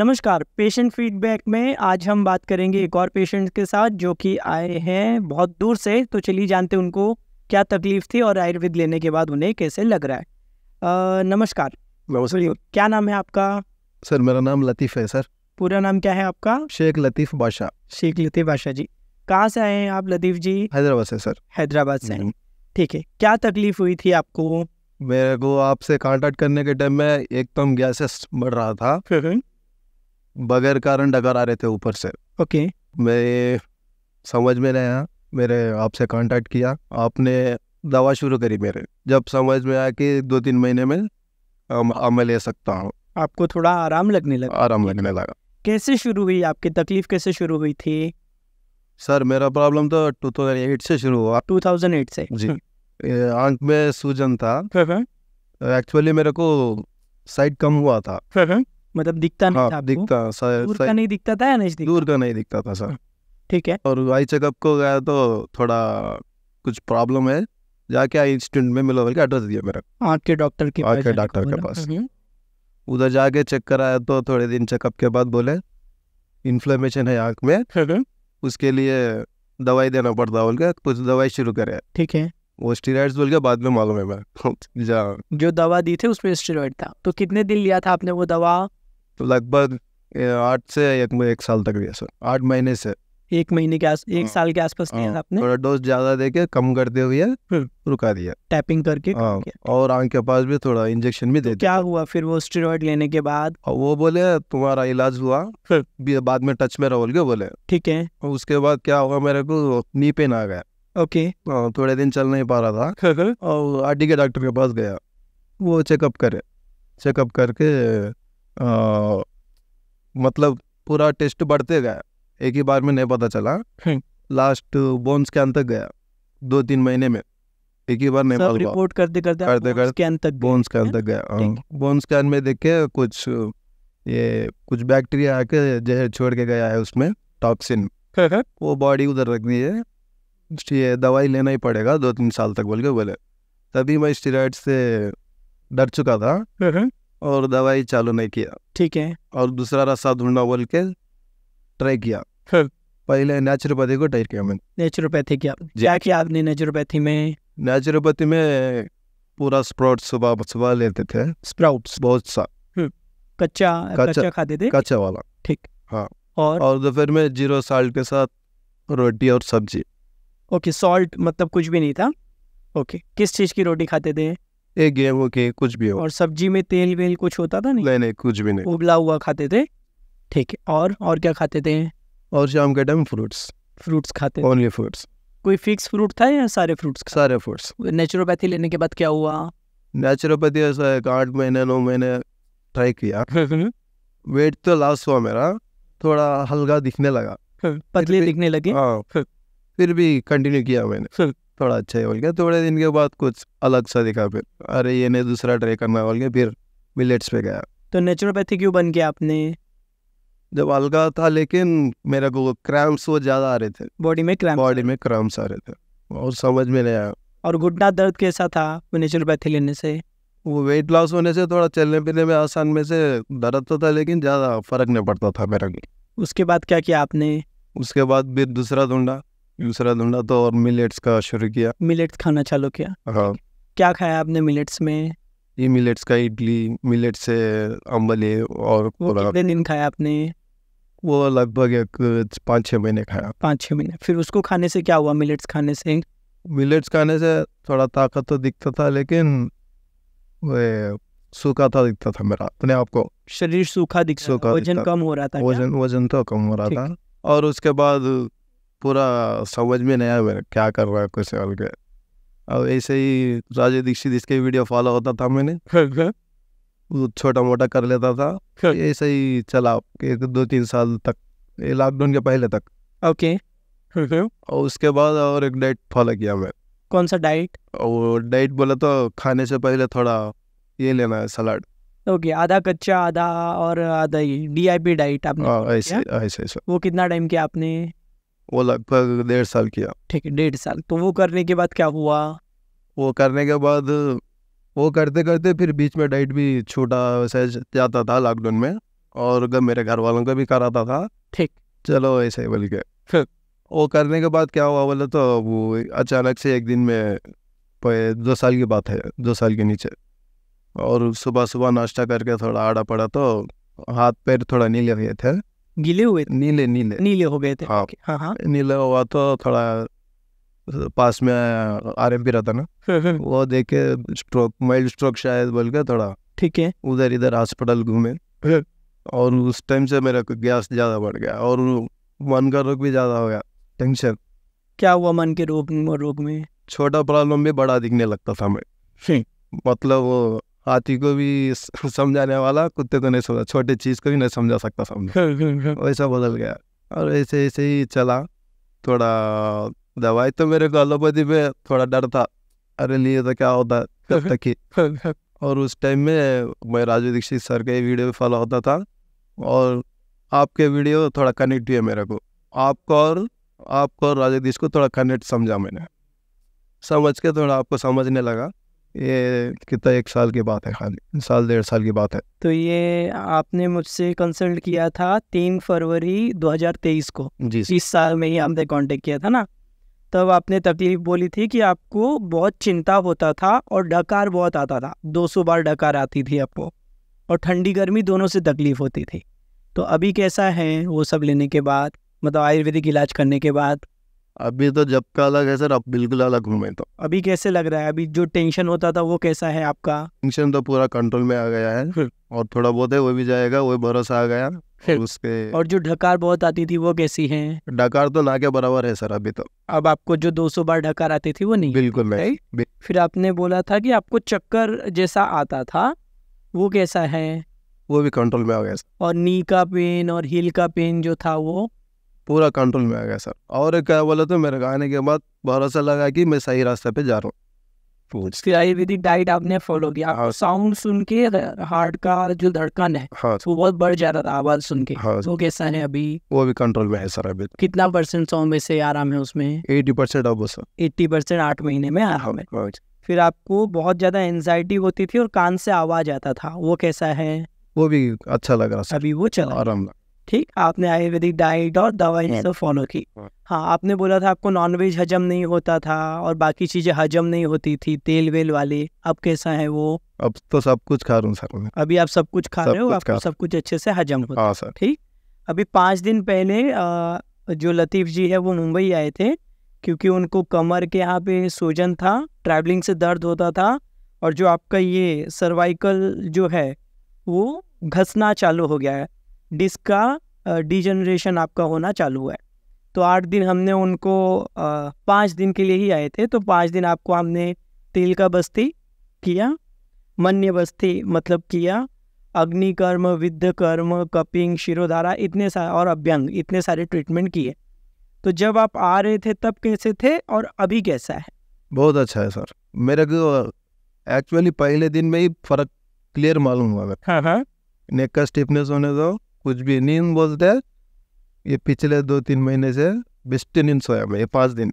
नमस्कार patient feedback में आज हम बात करेंगे एक और पेशेंट के साथ जो कि आए हैं बहुत दूर से तो चलिए जानते उनको क्या तकलीफ थी और आयुर्वेद लेने के बाद उन्हें कैसे लग रहा है आ, नमस्कार नमस्कार क्या नाम है आपका सर मेरा नाम लतीफ़ है सर पूरा नाम क्या है आपका शेख लतीफ़ बादशाह शेख लतीफ़ बादशाह जी कहाँ से आए हैं आप लतीफ़ जी हैदराबाद से सर हैदराबाद से हम्म। ठीक है क्या तकलीफ हुई थी आपको मेरे को आपसे कांटेक्ट करने के टाइम में एकदम गैसेस बढ़ रहा था हम्म। बगैर कारण डगर आ रहे थे ऊपर से ओके मैं समझ में नहीं आया मेरे आपसे कांटेक्ट किया आपने दवा शुरू करी मेरे जब समझ में आया कि दो तीन महीने में मैं ले सकता हूँ आपको थोड़ा आराम लगने लगा आराम लगने लगा कैसे शुरू हुई आपकी तकलीफ कैसे शुरू हुई थी सर मेरा प्रॉब्लम तो 2008 से शुरू हुआ 2008 से जी हम्म। आंख में सूजन था एक्चुअली हम्म, हम्म। मेरे को साइड कम हुआ था मतलब दिखता नहीं हाँ, था दिखता सर दूर का नहीं दिखता था या नहीं दूर का नहीं दिखता था सर ठीक है और आई चेकअप को गया तो थोड़ा कुछ प्रॉब्लम है जाके आई इंस्टीट्यूट में मिलो बल्कि एड्रेस दिया मेरा आँख के डॉक्टर के आँख के डॉक्टर के पास हम्म। उधर जाके चेक कराया तो थोड़े दिन चेकअप के बाद बोले इन्फ्लेमेशन है आँख में हाँ, हाँ। उसके लिए दवाई देना पड़ता बोल के कुछ दवाई शुरू करे ठीक है वो स्टेरॉइड्स बोल के बाद में मालूम है मैं जो दवा दी थी उसमें स्टेरॉइड था तो कितने दिन लिया था आपने वो दवा तो लगभग आठ से एक, एक साल तक लिया सर आठ महीने से एक महीने के आस एक हाँ। साल के आसपास लिया हाँ। आपने थोड़ा डोज ज्यादा दे के कम करते हुए रुका दिया टैपिंग करके आ, हाँ, और आंख के पास भी थोड़ा इंजेक्शन भी तो दे तो क्या हुआ फिर वो स्टेरॉइड लेने के बाद और वो बोले तुम्हारा इलाज हुआ फिर बाद में टच में रहो बोल के बोले ठीक है उसके बाद क्या हुआ मेरे को नी पेन आ गया ओके थोड़े दिन चल नहीं पा रहा था और आर के डॉक्टर के पास गया वो चेकअप करे चेकअप करके आ, मतलब पूरा टेस्ट बढ़ते गया एक ही बार में नहीं पता चला लास्ट बोन स्कैन तक गया दो तीन महीने में एक ही बार नहीं पता रिपोर्ट करते करते करते करते स्कैन तक बोन स्कैन तक गया बोन स्कैन हाँ, में देखे कुछ ये कुछ बैक्टीरिया आके जहर छोड़ के गया है उसमें टॉक्सिन हाँ, हाँ। वो बॉडी उधर रख दी है ये दवाई लेना ही पड़ेगा दो तीन साल तक बोल के बोले तभी मैं स्टीराइड से डर चुका था और दवाई चालू नहीं किया ठीक है और दूसरा रास्ता ढूंढा बोल के ट्राई किया पहले नेचुरोपैथी को ट्राई किया मैंने नेचुरोपैथी किया क्या किया आपने नेचुरोपैथी में नेचुरोपैथी में पूरा स्प्राउट सुबह सुबह लेते थे स्प्राउट्स बहुत सा कच्चा कच्चा खाते थे कच्चा वाला ठीक हाँ और और दोपहर में जीरो साल्ट के साथ रोटी और सब्जी ओके सॉल्ट मतलब कुछ भी नहीं था ओके किस चीज़ की रोटी खाते थे एक गेहूँ के कुछ भी हो और सब्जी में तेल वेल कुछ होता था नहीं नहीं नहीं कुछ भी नहीं उबला हुआ खाते थे ठीक है और और क्या खाते थे और शाम के टाइम फ्रूट्स फ्रूट्स खाते ओनली फ्रूट्स कोई फिक्स फ्रूट था या सारे फ्रूट्स सारे फ्रूट्स नेचुरोपैथी लेने के बाद क्या हुआ नेचुरोपैथी ऐसा एक आठ महीने नौ महीने ट्राई किया वेट तो लास्ट हुआ मेरा थोड़ा हल्का दिखने लगा पतले दिखने लगे हाँ। फिर भी कंटिन्यू किया मैंने थोड़ा अच्छा ही बोल गया थोड़े दिन के बाद कुछ अलग सा दिखा फिर अरे ये नहीं दूसरा ट्राई करना बोल गया फिर मिलेट्स पे गया तो नेचुरोपैथी क्यों बन गया आपने जब हल्का था लेकिन मेरे को क्रैम्प्स वो ज़्यादा आ रहे थे बॉडी में क्रैम्प बॉडी में क्रैम्प्स आ रहे थे और समझ में नहीं आया और घुटना दर्द कैसा था नेचुरोपैथी लेने से वो वेट लॉस होने से थोड़ा चलने फिरने में आसान में से दर्द तो था लेकिन ज़्यादा फर्क नहीं पड़ता था मेरा उसके बाद क्या किया आपने उसके बाद फिर दूसरा ढूंढा दूसरा ढूंढा तो और मिलेट्स का शुरू किया मिलेट्स खाना चालू किया हाँ क्या खाया आपने मिलेट्स में ये मिलेट्स का इडली मिलेट्स से अम्बले और कितने दिन खाया आपने वो लगभग एक पाँच छः महीने खाया पाँच छः महीने फिर उसको खाने से क्या हुआ मिलेट्स खाने से मिलेट्स खाने से थोड़ा ताकत तो दिखता था लेकिन वे सूखा था दिखता था मेरा अपने आप को शरीर सूखा दिख सूखा वजन कम हो रहा था वजन वजन तो कम हो रहा था और उसके बाद पूरा समझ में नहीं आया मेरा क्या कर रहा है कुछ और क्या अब ऐसे ही राजे दीक्षित इसके वीडियो फॉलो होता था मैंने हाँ, हाँ। वो छोटा मोटा कर लेता था हाँ। ऐसे ही चला एक दो तीन साल तक लॉकडाउन के पहले तक ओके और उसके बाद और एक डाइट फॉलो किया मैं कौन सा डाइट और डाइट बोला तो खाने से पहले थोड़ा ये लेना है सलाड ओके आधा कच्चा आधा और आधा ये डी आई पी डाइट आपने ऐसे ऐसे वो कितना टाइम किया आपने वो लगभग डेढ़ साल किया ठीक है डेढ़ साल तो वो करने के बाद क्या हुआ वो करने के बाद वो करते करते फिर बीच में डाइट भी छोटा वैसे जाता था लॉकडाउन में और मेरे घर वालों का भी कराता था ठीक चलो ऐसे बोल के वो करने के बाद क्या हुआ बोले तो वो अचानक से एक दिन में दो साल की बात है दो साल के नीचे और सुबह सुबह नाश्ता करके थोड़ा आड़ा पड़ा तो हाथ पैर थोड़ा नीले हुए थे गीले हुए थे नीले नीले नीले हो गए थे हाँ okay, हाँ, हाँ। नीले हुआ तो थोड़ा पास में आर एम पी रहता ना हम्म, हम्म। वो देखे स्ट्रोक माइल्ड स्ट्रोक शायद बोल के थोड़ा ठीक है उधर इधर हॉस्पिटल घूमे हम्म। और उस टाइम से मेरा गैस ज़्यादा बढ़ गया और मन का रोग भी ज़्यादा हो गया टेंशन क्या हुआ मन के रोग रोग में छोटा प्रॉब्लम भी बड़ा दिखने लगता था मैं मतलब वो हाथी को भी समझाने वाला कुत्ते को नहीं समझा छोटे चीज़ को भी नहीं समझा सकता समझा वैसा बदल गया और ऐसे ऐसे ही चला थोड़ा दवाई तो मेरे को एलोपैथी पे थोड़ा डर था अरे लिए तो क्या होता कब तक ही और उस टाइम में मैं राजू दीक्षित सर के वीडियो भी फॉलो होता था और आपके वीडियो थोड़ा कनेक्ट हुए मेरे को आपको और आपको और राजू दीक्षित को थोड़ा कनेक्ट समझा मैंने समझ के थोड़ा आपको समझने लगा ये कितना एक साल की बात है खाली साल डेढ़ साल की बात है तो ये आपने मुझसे कंसल्ट किया था तीन फरवरी 2023 को जी इस साल में ही आपने कांटेक्ट किया था ना तब आपने तकलीफ बोली थी कि आपको बहुत चिंता होता था और डकार बहुत आता था 200 बार डकार आती थी आपको और ठंडी गर्मी दोनों से तकलीफ होती थी तो अभी कैसा है वो सब लेने के बाद मतलब आयुर्वेदिक इलाज करने के बाद अभी तो जब का अलग है सर अब बिल्कुल अलग हूँ मैं तो अभी कैसे लग रहा है अभी जो टेंशन होता था वो कैसा है आपका टेंशन तो पूरा कंट्रोल में आ गया है और थोड़ा बहुत है वो भी जाएगा वो भरोसा आ गया और उसके और जो ढकार बहुत आती थी वो कैसी है ढकार तो ना के बराबर है सर अभी तो अब आपको जो 200 बार ढकार आती थी वो नहीं बिल्कुल नहीं फिर आपने बोला था कि आपको चक्कर जैसा आता था वो कैसा है वो भी कंट्रोल में आ गया और नी का पेन और हील का पेन जो था वो पूरा कंट्रोल में आ गया सर और एक क्या बोला तो मेरे गाने के बाद भरोसा लगा कि मैं सही रास्ते पे जा रहा हूँ उसकी आयुर्वेदिक डाइट आपने फॉलो किया हाँ। साउंड सुन के हार्ट का जो धड़कन है हाँ। तो बहुत बढ़ जा रहा था आवाज सुन के हाँ। वो कैसा है अभी वो भी कंट्रोल में है सर अभी कितना परसेंट सौ में से आराम है उसमें एट्टी परसेंट अब सर एट्टी परसेंट आठ महीने में आराम हाँ। है फिर आपको बहुत ज़्यादा एनजाइटी होती थी और कान से आवाज आता था वो कैसा है वो भी अच्छा लग रहा अभी वो चला आराम लग ठीक आपने आयुर्वेदिक डाइट और दवाई सब फॉलो की हाँ आपने बोला था आपको नॉनवेज हजम नहीं होता था और बाकी चीजें हजम नहीं होती थी तेल वेल वाली अब कैसा है वो अब तो सब कुछ खा रहा हूँ सर अभी आप सब कुछ खा सब रहे हो आपको सब कुछ अच्छे से हजम होता हाँ, ठीक अभी पांच दिन पहले जो लतीफ़ जी है वो मुंबई आए थे क्योंकि उनको कमर के यहाँ पे सूजन था ट्रैवलिंग से दर्द होता था और जो आपका ये सर्वाइकल जो है वो घसना चालू हो गया है डिस्क का डिजनरेशन आपका होना चालू हुआ है तो आठ दिन हमने उनको पाँच दिन के लिए ही आए थे तो पाँच दिन आपको हमने तिल का बस्ती किया मन्य बस्ती मतलब किया अग्नि कर्म विद्ध कर्म कपिंग शिरोधारा इतने सारे और अभ्यंग इतने सारे ट्रीटमेंट किए तो जब आप आ रहे थे तब कैसे थे और अभी कैसा है बहुत अच्छा है सर मेरे को एक्चुअली पहले दिन में ही फर्क क्लियर मालूम हुआ हाँ हाँ नेक का स्टिफनेस होने दो कुछ भी नींद बोलते हैं ये पिछले दो तीन महीने से बेस्ट नींद सोया मैं पाँच दिन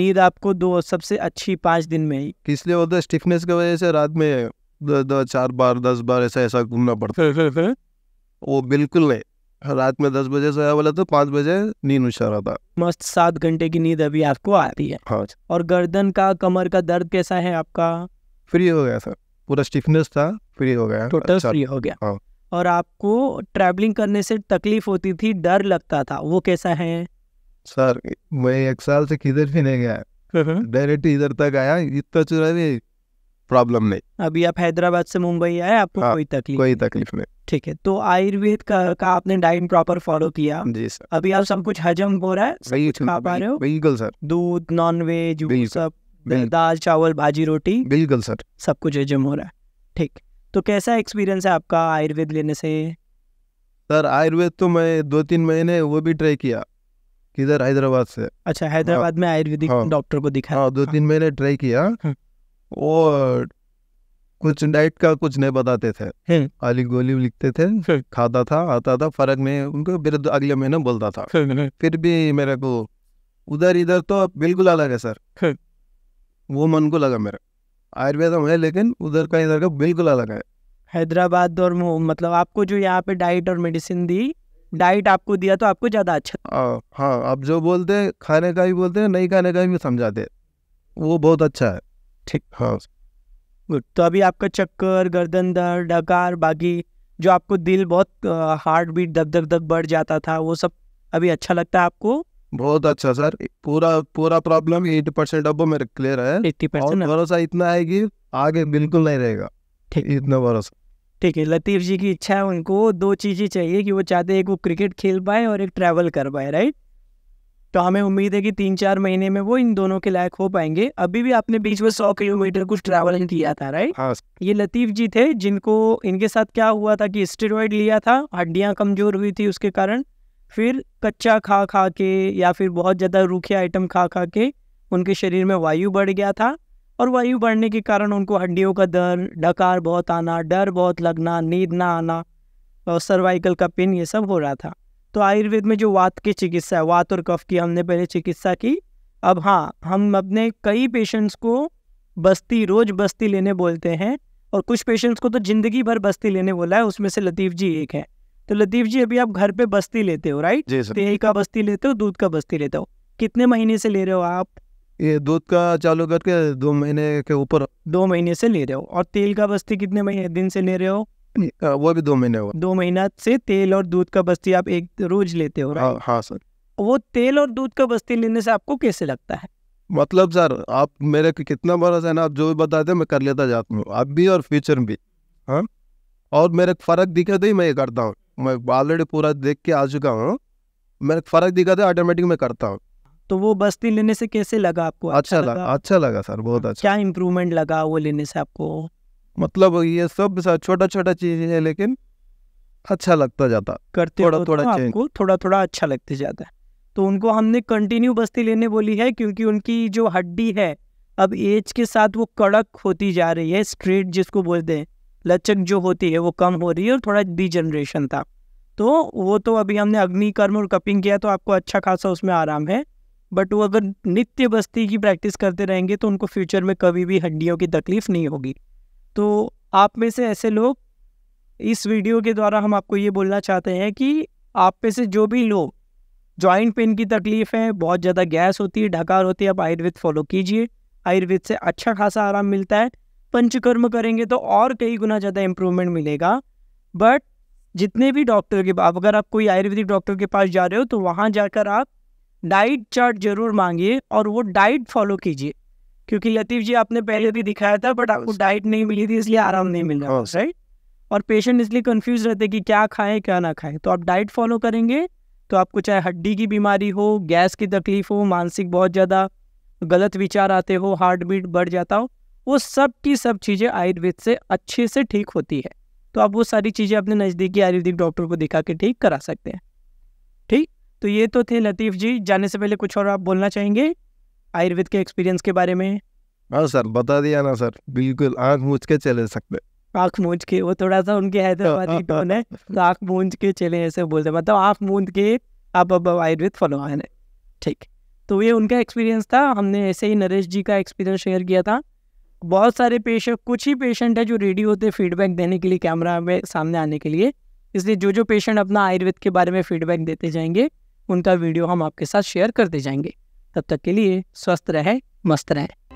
नींद आपको दो सबसे अच्छी पाँच दिन में ही इसलिए बोलते हैं स्टिफनेस की वजह से रात में दो, दो चार बार दस बार ऐसा ऐसा घूमना पड़ता है फिर वो बिल्कुल नहीं रात में दस बजे सोया बोला तो पाँच बजे नींद उछा रहा था मस्त सात घंटे की नींद अभी आपको आ रही है हाँ और गर्दन का कमर का दर्द कैसा है आपका फ्री हो गया सर पूरा स्टिफनेस था फ्री हो गया टोटल अच्छा। फ्री हो गया हाँ और आपको ट्रैवलिंग करने से तकलीफ होती थी डर लगता था वो कैसा है सर मैं एक साल से किधर भी नहीं गया डायरेक्ट हम्म, हम्म। इधर तक आया इतना चुरा तो भी प्रॉब्लम नहीं अभी आप हैदराबाद से मुंबई आए आपको हाँ, कोई तकलीफ कोई तकलीफ नहीं ठीक है तो आयुर्वेद का, का आपने डाइट प्रॉपर फॉलो किया जी सर अभी आप सब कुछ हजम हो रहा है सब खा पा रहे हो बिल्कुल सर दूध नॉन वेज सब दाल चावल भाजी रोटी बिल्कुल सर सब कुछ हजम हो रहा है ठीक तो कैसा एक्सपीरियंस है आपका आयुर्वेद लेने से सर आयुर्वेद तो मैं दो तीन महीने वो भी ट्राई किया किधर हैदराबाद से अच्छा हैदराबाद हाँ, में आयुर्वेदिक हाँ, डॉक्टर को दिखा हाँ, दो तीन हाँ, महीने ट्राई किया हाँ। और कुछ डाइट का कुछ नहीं बताते थे हाँ। खाली गोली लिखते थे हाँ। खाता था आता था फर्क नहीं उनको फिर अगले महीने बोलता था फिर भी मेरे को उधर इधर तो बिल्कुल अलग है सर वो मन को लगा मेरा आयुर्वेदम है लेकिन उधर का इधर का बिल्कुल अलग है हैदराबाद और मतलब आपको जो यहाँ पे डाइट और मेडिसिन दी डाइट आपको दिया तो आपको ज़्यादा अच्छा आ, हाँ आप जो बोलते हैं खाने का भी बोलते हैं नहीं खाने का भी समझाते वो बहुत अच्छा है ठीक हाँ गुड तो अभी आपका चक्कर गर्दन दर्द डकार बाकी जो आपको दिल बहुत हार्ट बीट धक धक धक बढ़ जाता था वो सब अभी अच्छा लगता है आपको बहुत अच्छा सर पूरा पूरा प्रॉब्लम एटी परसेंट अब मेरे क्लियर है एट्टी परसेंट भरोसा इतना है कि आगे बिल्कुल नहीं रहेगा ठीक इतना भरोसा ठीक है लतीफ जी की इच्छा है उनको दो चीज़ें चाहिए कि वो चाहते हैं एक वो क्रिकेट खेल पाए और एक ट्रैवल कर पाए राइट तो हमें उम्मीद है कि तीन चार महीने में वो इन दोनों के लायक हो पाएंगे अभी भी आपने बीच में सौ किलोमीटर कुछ ट्रैवल किया था राइट हाँ। ये लतीफ जी थे जिनको इनके साथ क्या हुआ था कि स्टेरॉइड लिया था हड्डियां कमजोर हुई थी उसके कारण फिर कच्चा खा खा के या फिर बहुत ज़्यादा रूखे आइटम खा खा के उनके शरीर में वायु बढ़ गया था और वायु बढ़ने के कारण उनको हड्डियों का दर्द डकार बहुत आना डर बहुत लगना नींद ना आना और सर्वाइकल का पेन ये सब हो रहा था तो आयुर्वेद में जो वात की चिकित्सा है वात और कफ की हमने पहले चिकित्सा की अब हाँ हम अपने कई पेशेंट्स को बस्ती रोज़ बस्ती लेने बोलते हैं और कुछ पेशेंट्स को तो ज़िंदगी भर बस्ती लेने बोला है उसमें से लतीफ़ जी एक हैं तो लतीफ जी अभी आप घर पे बस्ती लेते हो राइट तेल का बस्ती लेते हो दूध का बस्ती लेते हो कितने महीने से ले रहे हो आप ये दूध का चालू करके दो महीने के ऊपर दो महीने से ले रहे हो और तेल का बस्ती कितने महीने दिन से ले रहे हो वो भी दो महीने हो दो महीना से तेल और दूध का बस्ती आप एक रोज लेते हो हाँ, हाँ सर वो तेल और दूध का बस्ती लेने से आपको कैसे लगता है मतलब सर आप मेरे कितना बरस है ना आप जो भी बताते मैं कर लेता जाता हूँ अब भी और फ्यूचर में भी हाँ और मेरे फर्क दिखे तो ही मैं ये करता हूँ मैं ऑलरेडी पूरा देख के आ चुका हूँ मैंने फ़र्क दिखा था ऑटोमेटिक मैं करता हूँ तो वो बस्ती लेने से कैसे लगा आपको अच्छा, अच्छा लगा अच्छा अच्छा लगा सर बहुत अच्छा क्या इम्प्रूवमेंट लगा वो लेने से आपको मतलब ये सब छोटा छोटा चीज है लेकिन अच्छा लगता जाता करते थोड़ा थोड़ा आपको थोड़ा थोड़ा अच्छा लगते जाता है तो उनको हमने कंटिन्यू बस्ती लेने बोली है क्योंकि उनकी जो हड्डी है अब एज के साथ वो कड़क होती जा रही है स्ट्रेट जिसको बोलते हैं लचक जो होती है वो कम हो रही है और थोड़ा डिजनरेशन था तो वो तो अभी हमने अग्नि कर्म और कपिंग किया तो आपको अच्छा खासा उसमें आराम है बट वो अगर नित्य बस्ती की प्रैक्टिस करते रहेंगे तो उनको फ्यूचर में कभी भी हड्डियों की तकलीफ नहीं होगी तो आप में से ऐसे लोग इस वीडियो के द्वारा हम आपको ये बोलना चाहते हैं कि आप में से जो भी लोग जॉइंट पेन की तकलीफ है बहुत ज़्यादा गैस होती है ढकार होती है आप आयुर्वेद फॉलो कीजिए आयुर्वेद से अच्छा खासा आराम मिलता है पंचकर्म करेंगे तो और कई गुना ज़्यादा इम्प्रूवमेंट मिलेगा बट जितने भी डॉक्टर के पास अगर आप कोई आयुर्वेदिक डॉक्टर के पास जा रहे हो तो वहाँ जाकर आप डाइट चार्ट जरूर मांगिए और वो डाइट फॉलो कीजिए क्योंकि लतीफ़ जी आपने पहले भी दिखाया था बट आपको डाइट नहीं मिली थी इसलिए आराम नहीं मिल रहा राइट और पेशेंट इसलिए कंफ्यूज रहते कि क्या खाएं क्या ना खाएं तो आप डाइट फॉलो करेंगे तो आपको चाहे हड्डी की बीमारी हो गैस की तकलीफ हो मानसिक बहुत ज़्यादा गलत विचार आते हो हार्ट बीट बढ़ जाता हो वो सब की सब चीज़ें आयुर्वेद से अच्छे से ठीक होती है तो आप वो सारी चीज़ें अपने नज़दीकी आयुर्वेदिक डॉक्टर को दिखा के ठीक करा सकते हैं ठीक तो ये तो थे लतीफ़ जी जाने से पहले कुछ और आप बोलना चाहेंगे आयुर्वेद के एक्सपीरियंस के बारे में हाँ सर बता दिया ना सर बिल्कुल आँख मूझ के चले सकते आँख मूझ के वो थोड़ा सा उनके हैदराबादी तो टोन है तो आँख मूंझ के चले ऐसे बोलते मतलब आँख मूंद के आप अब आयुर्वेद फॉलो आए ठीक तो ये उनका एक्सपीरियंस था हमने ऐसे ही नरेश जी का एक्सपीरियंस शेयर किया था बहुत सारे पेशेंट कुछ ही पेशेंट है जो रेडी होते हैं फीडबैक देने के लिए कैमरा में सामने आने के लिए इसलिए जो जो पेशेंट अपना आयुर्वेद के बारे में फीडबैक देते जाएंगे उनका वीडियो हम आपके साथ शेयर करते जाएंगे तब तक के लिए स्वस्थ रहें मस्त रहें